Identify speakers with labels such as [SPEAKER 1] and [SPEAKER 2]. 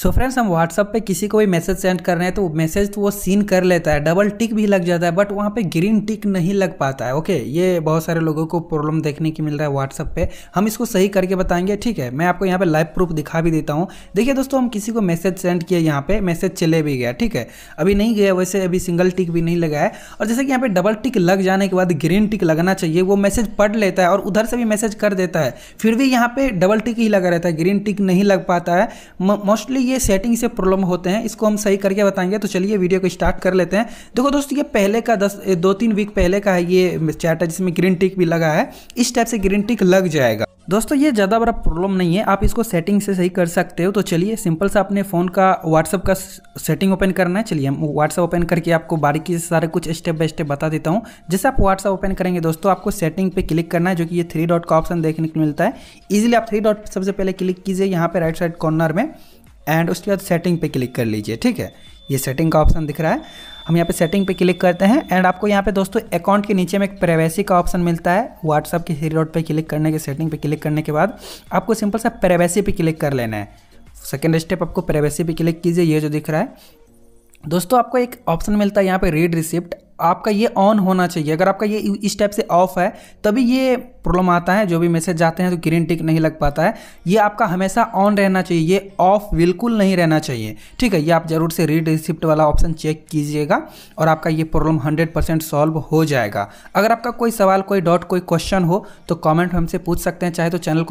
[SPEAKER 1] सो so friends हम WhatsApp पे किसी को भी मैसेज सेंड कर रहे हैं तो मैसेज तो वो सीन कर लेता है डबल टिक भी लग जाता है बट वहाँ पे ग्रीन टिक नहीं लग पाता है ओके ये बहुत सारे लोगों को प्रॉब्लम देखने की मिल रहा है व्हाट्सअप पे हम इसको सही करके बताएंगे ठीक है मैं आपको यहाँ पे लाइव प्रूफ दिखा भी देता हूँ देखिए दोस्तों हम किसी को मैसेज सेंड किया यहाँ पे मैसेज चले भी गया ठीक है अभी नहीं गया वैसे अभी सिंगल टिक भी नहीं लगा है और जैसे कि यहाँ पे डबल टिक लग जाने के बाद ग्रीन टिक लगना चाहिए वो मैसेज पढ़ लेता है और उधर से भी मैसेज कर देता है फिर भी यहाँ पे डबल टिक ही लगा रहता है ग्रीन टिक नहीं लग पाता है मोस्टली ये सेटिंग से प्रॉब्लम होते हैं इसको हम सही करके बताएंगे तो चलिए वीडियो को स्टार्ट कर लेते हैं देखो दोस्तों ये पहले का दस दो तीन वीक पहले का है ये चैट है जिसमें ग्रीन टिक भी लगा है इस टाइप से ग्रीन टिक लग जाएगा दोस्तों ये ज़्यादा बड़ा प्रॉब्लम नहीं है आप इसको सेटिंग से सही कर सकते हो तो चलिए सिंपल सा अपने फ़ोन का व्हाट्सअप का सेटिंग ओपन करना है चलिए हम व्हाट्सअप ओपन करके आपको बारीकी से सारे कुछ स्टेप बाय स्टेप बता देता हूँ जैसे आप व्हाट्सअप ओपन करेंगे दोस्तों आपको सेटिंग पे क्लिक करना है जो कि ये थ्री डॉट का ऑप्शन देखने को मिलता है ईजिली आप थ्री डॉट सबसे पहले क्लिक कीजिए यहाँ पर राइट साइड कॉर्नर में एंड उसके बाद सेटिंग पे क्लिक कर लीजिए ठीक है ये सेटिंग का ऑप्शन दिख रहा है हम यहाँ पे सेटिंग पे क्लिक करते हैं एंड आपको यहाँ पे दोस्तों अकाउंट के नीचे में एक प्राइवेसी का ऑप्शन मिलता है व्हाट्सअप के थ्री डॉट पे क्लिक करने के सेटिंग पे क्लिक करने के बाद आपको सिंपल सा प्राइवेसी पे क्लिक कर लेना है सेकेंड स्टेप आपको प्राइवेसी पे क्लिक कीजिए ये जो दिख रहा है दोस्तों आपको एक ऑप्शन मिलता है यहाँ पे रीड रिसिप्ट आपका ये ऑन होना चाहिए अगर आपका ये इस टाइप से ऑफ है तभी ये प्रॉब्लम आता है जो भी मैसेज जाते हैं तो ग्रीन टिक नहीं लग पाता है ये आपका हमेशा ऑन रहना चाहिए ये ऑफ बिल्कुल नहीं रहना चाहिए ठीक है ये आप ज़रूर से रीड रिसिप्ट वाला ऑप्शन चेक कीजिएगा और आपका ये प्रॉब्लम हंड्रेड परसेंट सॉल्व हो जाएगा अगर आपका कोई सवाल कोई डॉट कोई क्वेश्चन हो तो कॉमेंट हमसे पूछ सकते हैं चाहे तो चैनल को